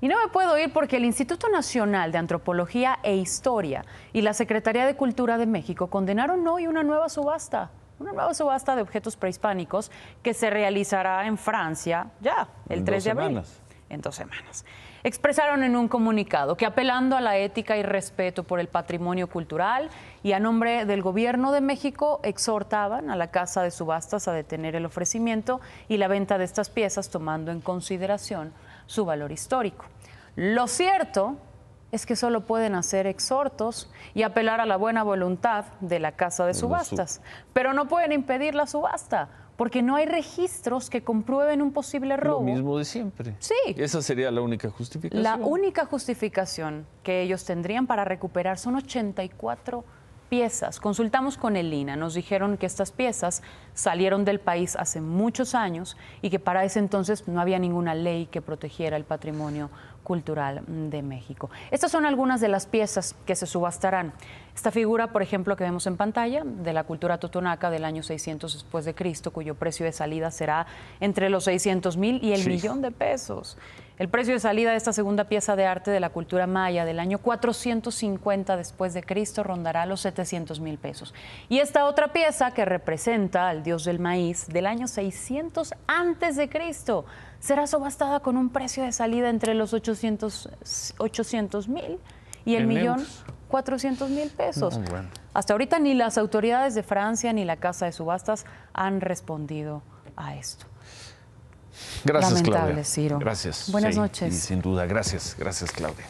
Y no me puedo ir porque el Instituto Nacional de Antropología e Historia y la Secretaría de Cultura de México condenaron hoy una nueva subasta, una nueva subasta de objetos prehispánicos que se realizará en Francia ya el 3 de abril. En dos semanas. Expresaron en un comunicado que apelando a la ética y respeto por el patrimonio cultural y a nombre del Gobierno de México exhortaban a la Casa de Subastas a detener el ofrecimiento y la venta de estas piezas tomando en consideración su valor histórico. Lo cierto es que solo pueden hacer exhortos y apelar a la buena voluntad de la casa de subastas, pero no pueden impedir la subasta porque no hay registros que comprueben un posible robo. Lo mismo de siempre. Sí. Esa sería la única justificación. La única justificación que ellos tendrían para recuperar son 84 piezas. Consultamos con el nos dijeron que estas piezas salieron del país hace muchos años y que para ese entonces no había ninguna ley que protegiera el patrimonio cultural de México. Estas son algunas de las piezas que se subastarán. Esta figura, por ejemplo, que vemos en pantalla, de la cultura totonaca del año 600 después de Cristo, cuyo precio de salida será entre los 600 mil y el millón de pesos. El precio de salida de esta segunda pieza de arte de la cultura maya del año 450 después de Cristo rondará los 700 mil pesos. Y esta otra pieza que representa al dios del maíz del año 600 antes de Cristo será subastada con un precio de salida entre los 800 mil y el millón 400 mil pesos. Hasta ahorita ni las autoridades de Francia ni la casa de subastas han respondido a esto. Gracias, Lamentable, Claudia. Gracias. Buenas noches. Y sin duda, gracias, gracias, Claudia.